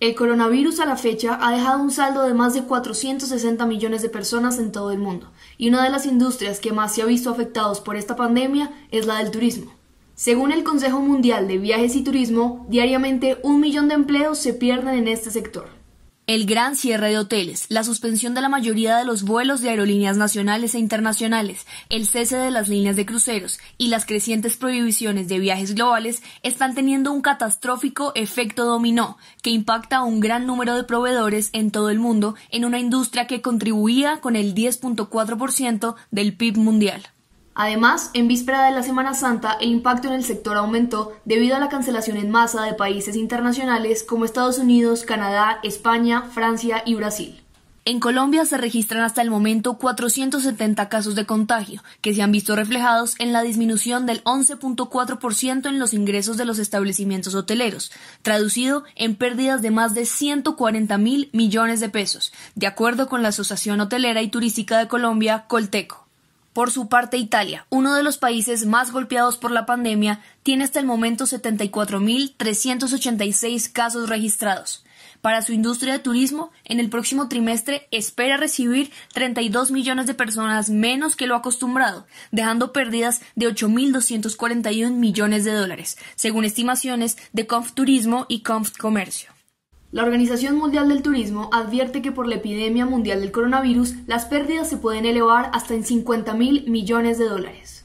El coronavirus a la fecha ha dejado un saldo de más de 460 millones de personas en todo el mundo, y una de las industrias que más se ha visto afectados por esta pandemia es la del turismo. Según el Consejo Mundial de Viajes y Turismo, diariamente un millón de empleos se pierden en este sector. El gran cierre de hoteles, la suspensión de la mayoría de los vuelos de aerolíneas nacionales e internacionales, el cese de las líneas de cruceros y las crecientes prohibiciones de viajes globales están teniendo un catastrófico efecto dominó que impacta a un gran número de proveedores en todo el mundo en una industria que contribuía con el 10.4% del PIB mundial. Además, en víspera de la Semana Santa, el impacto en el sector aumentó debido a la cancelación en masa de países internacionales como Estados Unidos, Canadá, España, Francia y Brasil. En Colombia se registran hasta el momento 470 casos de contagio, que se han visto reflejados en la disminución del 11.4% en los ingresos de los establecimientos hoteleros, traducido en pérdidas de más de 140 mil millones de pesos, de acuerdo con la Asociación Hotelera y Turística de Colombia, Colteco. Por su parte, Italia, uno de los países más golpeados por la pandemia, tiene hasta el momento 74.386 casos registrados. Para su industria de turismo, en el próximo trimestre espera recibir 32 millones de personas menos que lo acostumbrado, dejando pérdidas de 8.241 millones de dólares, según estimaciones de ConfTurismo y Conf Comercio. La Organización Mundial del Turismo advierte que por la epidemia mundial del coronavirus las pérdidas se pueden elevar hasta en 50 mil millones de dólares.